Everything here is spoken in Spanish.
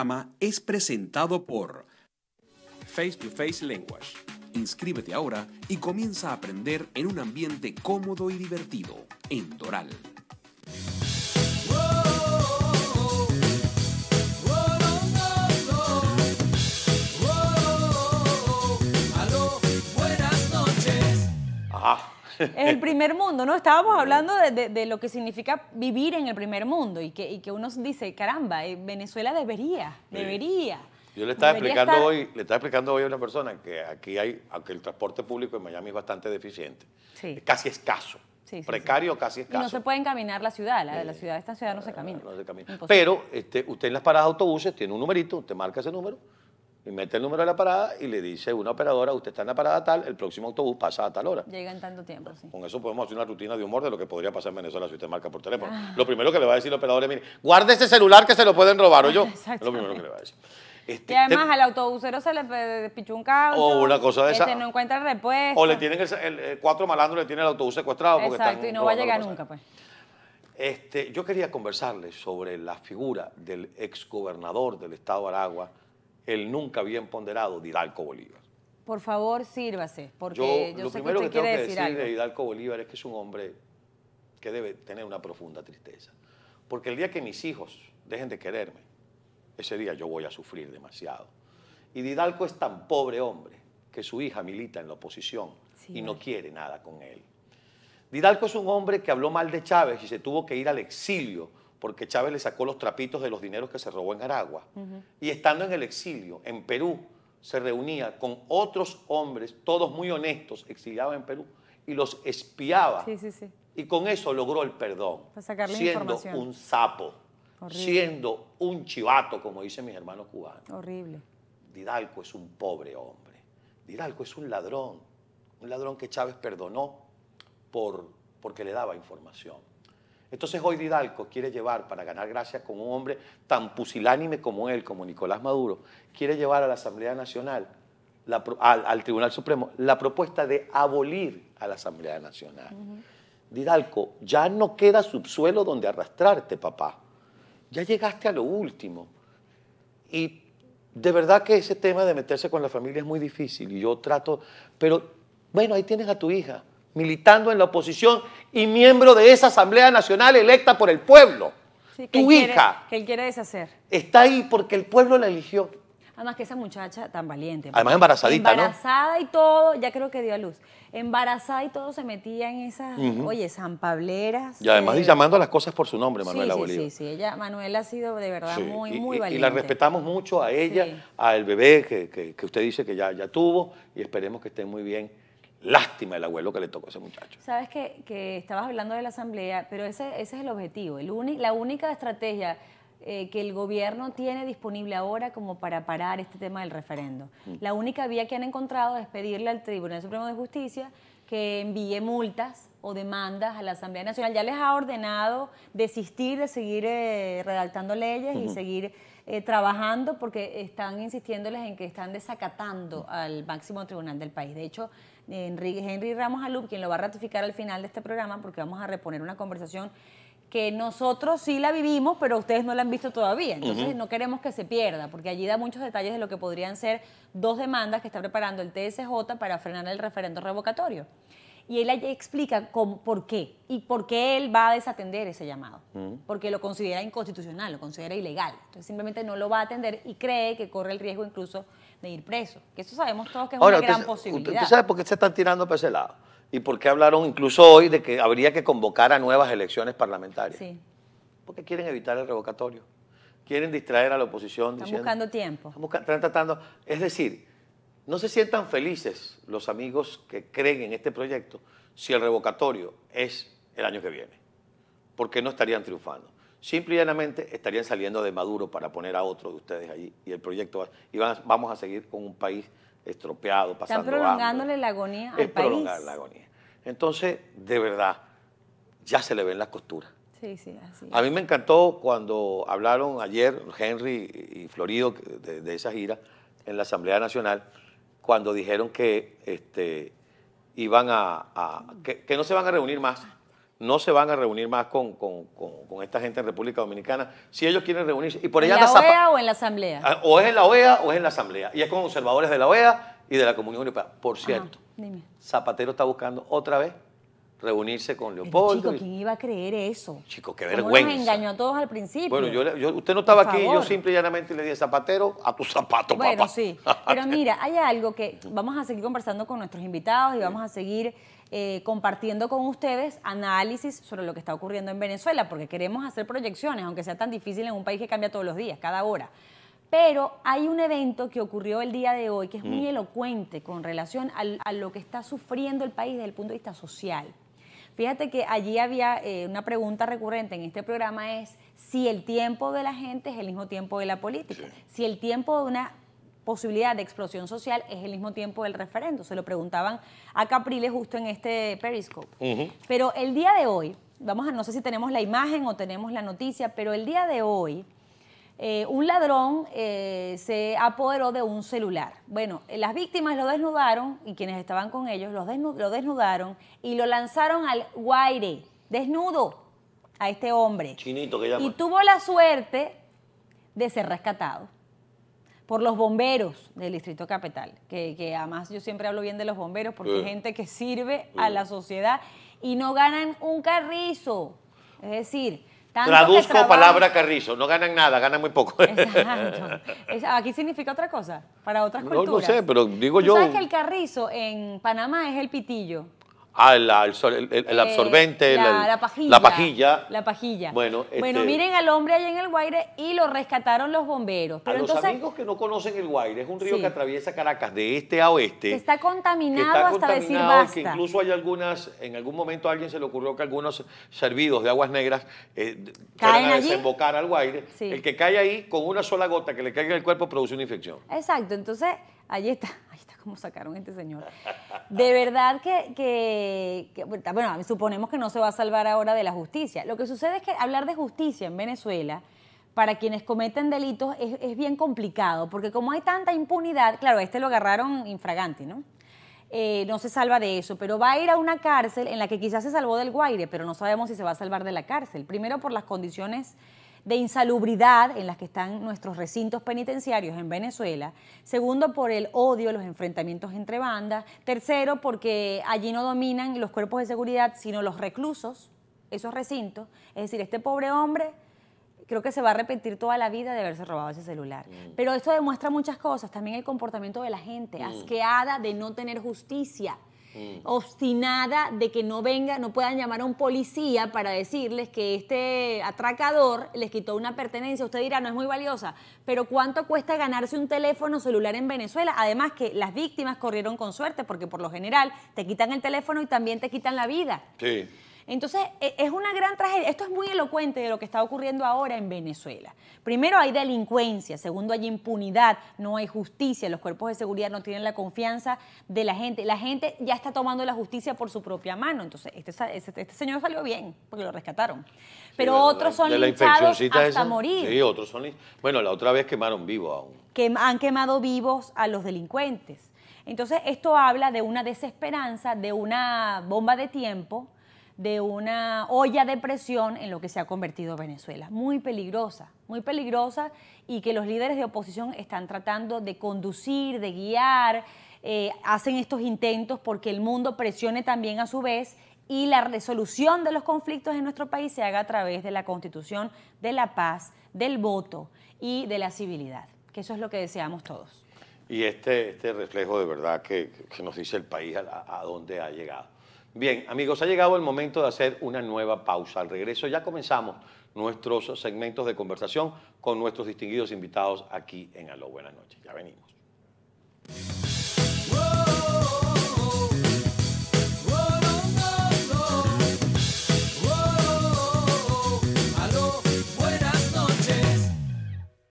programa es presentado por Face to Face Language. Inscríbete ahora y comienza a aprender en un ambiente cómodo y divertido en Doral. es el primer mundo, ¿no? Estábamos hablando de, lo que significa vivir en el primer mundo y que, que uno dice, caramba, eh, Venezuela debería, debería. Yo le estaba, explicando hoy, le estaba explicando hoy a una persona que aquí hay, aunque el transporte público en Miami es bastante deficiente, es casi escaso. precario casi escaso. Y no se puede caminar la ciudad, la, la eh, ciudad, esta ciudad no se camina. Pero este, usted en las paradas de autobuses tiene un numerito, usted marca ese número y mete el número de la parada y le dice una operadora, usted está en la parada tal, el próximo autobús pasa a tal hora. Llega en tanto tiempo, sí. Con eso podemos hacer una rutina de humor de lo que podría pasar en Venezuela si usted marca por teléfono. Ah. Lo primero que le va a decir el operador es, mire, guarde ese celular que se lo pueden robar, o yo. Es lo primero que le va a decir. Este, y además al autobusero se le despichó un caos. O una cosa de esa. Este, no encuentra O le tienen el, eh, cuatro malandros le tienen el autobús secuestrado. Exacto, y no va a llegar nunca, pues. Este, yo quería conversarle sobre la figura del exgobernador del estado de Aragua, el nunca bien ponderado Didalco Bolívar. Por favor, sírvase, porque yo, lo primero que, tengo que decir, de Hidalgo Bolívar es que es un hombre que debe tener una profunda tristeza. Porque el día que mis hijos dejen de quererme, ese día yo voy a sufrir demasiado. Y Didalco es tan pobre hombre que su hija milita en la oposición y no quiere nada con él. Didalco es un hombre que habló mal de Chávez y se tuvo que ir al exilio porque Chávez le sacó los trapitos de los dineros que se robó en Aragua. Y estando en el exilio, en Perú, se reunía con otros hombres, todos muy honestos, exiliados en Perú, y los espiaba. Sí, sí, sí. Y con eso logró el perdón, siendo un sapo, siendo un chivato, como dicen mis hermanos cubanos. Horrible. Didalco es un pobre hombre. Didalco es un ladrón, un ladrón que Chávez perdonó por, porque le daba información. Entonces hoy Didalco quiere llevar, para ganar gracias con un hombre tan pusilánime como él, como Nicolás Maduro, quiere llevar a la Asamblea Nacional, al, Tribunal Supremo, la propuesta de abolir a la Asamblea Nacional. Didalco, ya no queda subsuelo donde arrastrarte, papá. Ya llegaste a lo último. Y de verdad que ese tema de meterse con la familia es muy difícil y yo trato, pero bueno, ahí tienes a tu hija militando en la oposición y miembro de esa Asamblea Nacional electa por el pueblo. tu hija. que él quiere deshacer. Está ahí porque el pueblo la eligió. Además que esa muchacha tan valiente. Pues. Además embarazadita, Embarazada y todo, ya creo que dio a luz. Embarazada y todo se metía en esas, oye, zampableras. Y además eh, llamando a las cosas por su nombre, Manuela Sí, sí, Manuela ha sido de verdad muy, muy valiente. Y la respetamos mucho a ella, al bebé que, usted dice que ya, ya tuvo y esperemos que esté muy bien Lástima el abuelo que le tocó a ese muchacho. Sabes que, estabas hablando de la asamblea, pero ese, ese es el objetivo. El la única estrategia eh, que el gobierno tiene disponible ahora como para parar este tema del referendo. Mm. La única vía que han encontrado es pedirle al Tribunal Supremo de Justicia que envíe multas o demandas a la Asamblea Nacional. Ya les ha ordenado desistir de seguir eh, redactando leyes y seguir eh, trabajando porque están insistiéndoles en que están desacatando al máximo tribunal del país. De hecho, Henry, Henry Ramos Alup, quien lo va a ratificar al final de este programa, porque vamos a reponer una conversación que nosotros sí la vivimos, pero ustedes no la han visto todavía. Entonces no queremos que se pierda, porque allí da muchos detalles de lo que podrían ser dos demandas que está preparando el TSJ para frenar el referendo revocatorio y él explica por qué y por qué él va a desatender ese llamado. Mm. Porque lo considera inconstitucional, lo considera ilegal. Entonces simplemente no lo va a atender y cree que corre el riesgo incluso de ir preso. Que eso sabemos todos que es Ahora, una gran posibilidad. ¿Tú sabes por qué se están tirando para ese lado? ¿Y por qué hablaron incluso hoy de que habría que convocar a nuevas elecciones parlamentarias? Sí. Porque quieren evitar el revocatorio. Quieren distraer a la oposición. Están buscando tiempo. están tratando. Es decir, no se sientan felices los amigos que creen en este proyecto si el revocatorio es el año que viene, porque no estarían triunfando. Simple y llanamente estarían saliendo de Maduro para poner a otro de ustedes allí y el proyecto va, y vamos a seguir con un país estropeado, pasando Están prolongándole la agonía al es país. prolongar la agonía. Entonces, de verdad, ya se le ven las costuras. Sí, sí, así es. A mí me encantó cuando hablaron ayer Henry y Florido de esa gira en la Asamblea Nacional, cuando dijeron este, que no se van a reunir más, no se van a reunir más con, esta gente en República Dominicana, si ellos quieren reunirse. Y por ¿En la OEA e o en la Asamblea? Ah, o es en la OEA o es en la Asamblea. Y es con observadores de la OEA y de la comunidad Europea. Por cierto, Zapatero está buscando otra vez reunirse con Leopoldo. Chico, ¿quién iba a creer eso? Chico, qué vergüenza. Nos engañó a todos al principio. Bueno, yo, yo usted no estaba aquí, yo simple y llanamente le dije zapatero a tu zapato, papá. Bueno, sí. Pero mira, hay algo que vamos a seguir conversando con nuestros invitados y vamos a seguir eh, compartiendo con ustedes análisis sobre lo que está ocurriendo en Venezuela, porque queremos hacer proyecciones, aunque sea tan difícil en un país que cambia todos los días, cada hora. Pero hay un evento que ocurrió el día de hoy que es muy mm. elocuente con relación al a lo que está sufriendo el país desde el punto de vista social. Fíjate que allí había eh, una pregunta recurrente en este programa es si el tiempo de la gente es el mismo tiempo de la política, si el tiempo de una posibilidad de explosión social es el mismo tiempo del referendo. Se lo preguntaban a Capriles justo en este Periscope. Pero el día de hoy, vamos a, no sé si tenemos la imagen o tenemos la noticia, pero el día de hoy eh, un ladrón eh, se apoderó de un celular. Bueno, eh, las víctimas lo desnudaron y quienes estaban con ellos lo desnudaron y lo lanzaron al guaire, desnudo, a este hombre. Chinito que llama. Y tuvo la suerte de ser rescatado por los bomberos del Distrito Capital, que, además yo siempre hablo bien de los bomberos porque es gente que sirve a la sociedad y no ganan un carrizo. Es decir, Traduzco palabra carrizo, no ganan nada, ganan muy poco. Aquí significa otra cosa, para otras culturas. No, sé, pero digo yo. ¿Sabes que el carrizo en Panamá es el pitillo? Ah, el, eh, absorbente, la, pajilla, la, pajilla, Bueno, bueno este, miren al hombre ahí en el Guaire y lo rescataron los bomberos. Pero a los amigos que no conocen el Guaire, es un río que atraviesa Caracas de este a oeste. está contaminado, hasta contaminado, decir basta. Que incluso hay algunas, en algún momento a alguien se le ocurrió que algunos servidos de aguas negras eh, ¿Caen a desembocar al Guaire. El que cae ahí con una sola gota que le caiga en el cuerpo produce una infección. Exacto, entonces Ahí está, ahí está cómo sacaron a este señor. De verdad que, bueno, suponemos que no se va a salvar ahora de la justicia. Lo que sucede es que hablar de justicia en Venezuela para quienes cometen delitos es, bien complicado, porque como hay tanta impunidad, claro, a este lo agarraron infraganti, ¿no? Eh, no se salva de eso, pero va a ir a una cárcel en la que quizás se salvó del Guaire, pero no sabemos si se va a salvar de la cárcel. Primero por las condiciones de insalubridad en las que están nuestros recintos penitenciarios en Venezuela. Segundo, por el odio, los enfrentamientos entre bandas. Tercero, porque allí no dominan los cuerpos de seguridad, sino los reclusos, esos recintos. Es decir, este pobre hombre creo que se va a arrepentir toda la vida de haberse robado ese celular. Mm. Pero esto demuestra muchas cosas, también el comportamiento de la gente, mm. asqueada de no tener justicia. Mm. obstinada de que no venga, no puedan llamar a un policía para decirles que este atracador les quitó una pertenencia. Usted dirá, no es muy valiosa, pero ¿cuánto cuesta ganarse un teléfono celular en Venezuela? Además que las víctimas corrieron con suerte porque por lo general te quitan el teléfono y también te quitan la vida. Sí. Entonces, e, es una gran tragedia. Esto es muy elocuente de lo que está ocurriendo ahora en Venezuela. Primero, hay delincuencia. Segundo, hay impunidad. No hay justicia. Los cuerpos de seguridad no tienen la confianza de la gente. La gente ya está tomando la justicia por su propia mano. Entonces, este, este, este señor salió bien porque lo rescataron. Pero otros son linchados hasta morir. Sí, otros son Bueno, la otra vez quemaron vivos aún. Que han quemado vivos a los delincuentes. Entonces, esto habla de una desesperanza, de una bomba de tiempo de una olla de presión en lo que se ha convertido Venezuela. Muy peligrosa, muy peligrosa y que los líderes de oposición están tratando de conducir, de guiar, eh, hacen estos intentos porque el mundo presione también a su vez y la resolución de los conflictos en nuestro país se haga a través de la constitución, de la paz, del voto y de la civilidad, que eso es lo que deseamos todos. Y este, este reflejo de verdad que, nos dice el país a dónde ha llegado. Bien, amigos, ha llegado el momento de hacer una nueva pausa. Al regreso ya comenzamos nuestros segmentos de conversación con nuestros distinguidos invitados aquí en Aló. Buenas noches, ya venimos.